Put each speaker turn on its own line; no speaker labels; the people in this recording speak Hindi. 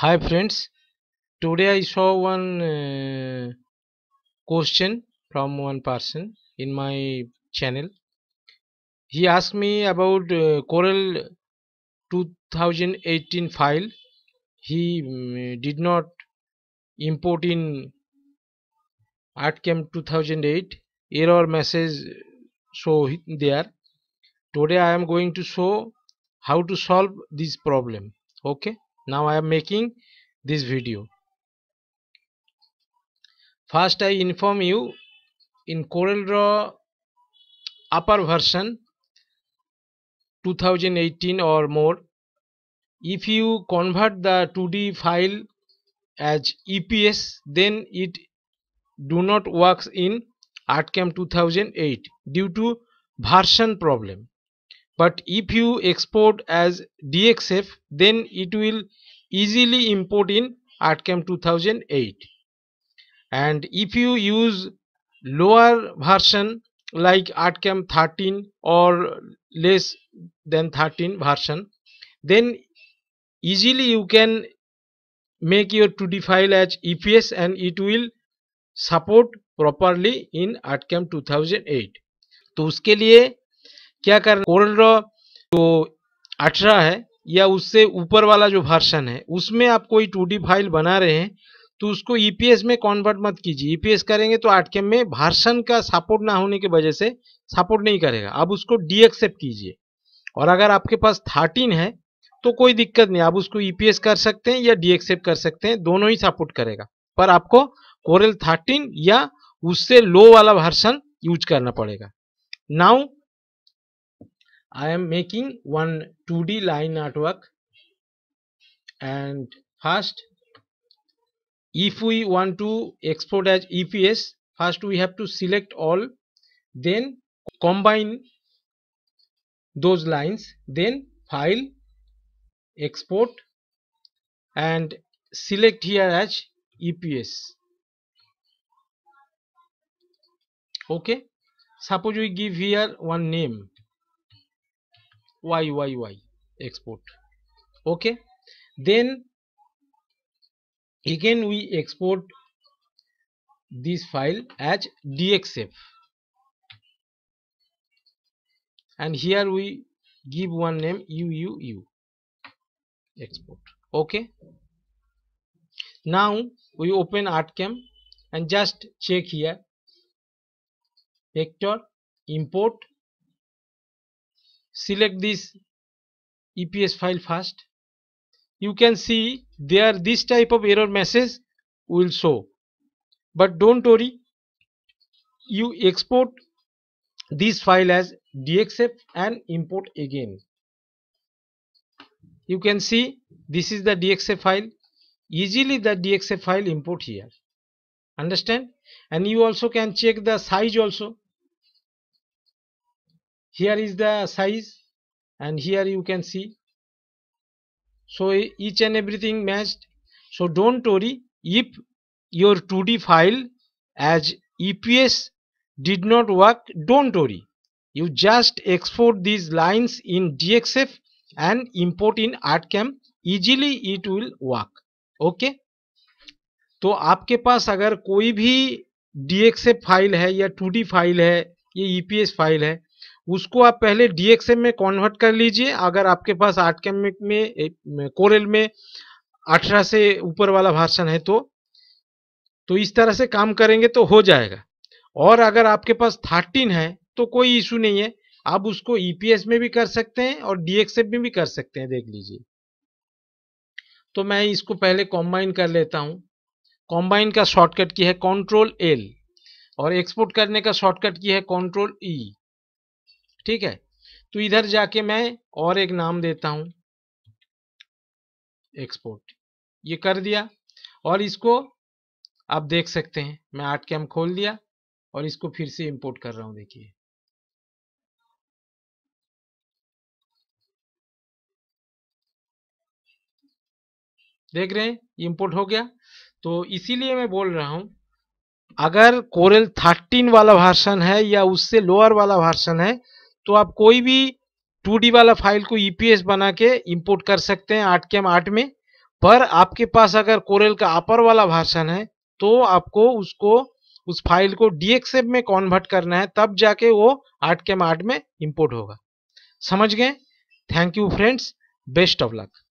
hi friends today i saw one uh, question from one person in my channel he asked me about uh, coral 2018 file he um, did not import in artcam 2008 error message so there today i am going to show how to solve this problem okay now I am making this video first I inform you in CorelDRAW upper version 2018 or more if you convert the 2d file as EPS then it do not works in ArtCam 2008 due to version problem but if you export as DXF then it will easily import in ArtCam 2008 and if you use lower version like ArtCam 13 or less than 13 version then easily you can make your 2D file as EPS and it will support properly in ArtCam 2008 to uske liye kya karna Corel draw to 18 hai या उससे ऊपर वाला जो भाषण है उसमें आप कोई टू फाइल बना रहे हैं तो उसको ईपीएस e में कॉन्वर्ट मत कीजिए ईपीएस e करेंगे तो आठ में भाषण का सपोर्ट ना होने की वजह से सपोर्ट नहीं करेगा अब उसको डी एक्सेप्ट कीजिए और अगर आपके पास थर्टीन है तो कोई दिक्कत नहीं आप उसको ईपीएस e कर सकते हैं या डी एक्सेप्ट कर सकते हैं दोनों ही सपोर्ट करेगा पर आपको कोरल थर्टीन या उससे लो वाला भाषण यूज करना पड़ेगा now I am making one 2D line artwork and first if we want to export as EPS first we have to select all then combine those lines then file export and select here as EPS okay suppose we give here one name yyy export okay then again we export this file as dxf and here we give one name uuu export okay now we open artcam and just check here vector import select this EPS file first you can see there this type of error message will show but don't worry you export this file as dxf and import again you can see this is the dxf file easily the dxf file import here understand and you also can check the size also here is the size and here you can see so each and everything matched so don't worry if your 2d file as eps did not work don't worry you just export these lines in dxf and import in artcam easily it will work okay तो आपके पास अगर कोई भी डी फाइल है या टू फाइल है या ई फाइल है उसको आप पहले डीएक्सएम में कन्वर्ट कर लीजिए अगर आपके पास आर्ट के में कोरल में अठारह से ऊपर वाला भाषण है तो तो इस तरह से काम करेंगे तो हो जाएगा और अगर आपके पास थर्टीन है तो कोई इशू नहीं है आप उसको ईपीएस e में भी कर सकते हैं और डीएक्सएफ में भी कर सकते हैं देख लीजिए तो मैं इसको पहले कॉम्बाइन कर लेता हूँ कॉम्बाइन का शॉर्टकट की है कंट्रोल एल और एक्सपोर्ट करने का शॉर्टकट की है कंट्रोल ई e. ठीक है तो इधर जाके मैं और एक नाम देता हूं एक्सपोर्ट ये कर दिया और इसको आप देख सकते हैं मैं आर्ट कैम खोल दिया और इसको फिर से इंपोर्ट कर रहा हूं देखिए देख रहे हैं इंपोर्ट हो गया तो इसीलिए मैं बोल रहा हूं अगर कोरल थर्टीन वाला भाषण है या उससे लोअर वाला भाषण है तो आप कोई भी टू वाला फाइल को ईपीएस e बना के इंपोर्ट कर सकते हैं आठ के एम आठ में पर आपके पास अगर कोरल का अपर वाला भाषण है तो आपको उसको उस फाइल को डीएक्सएफ में कॉन्वर्ट करना है तब जाके वो आठ के एम आठ में इंपोर्ट होगा समझ गए thank you friends best of luck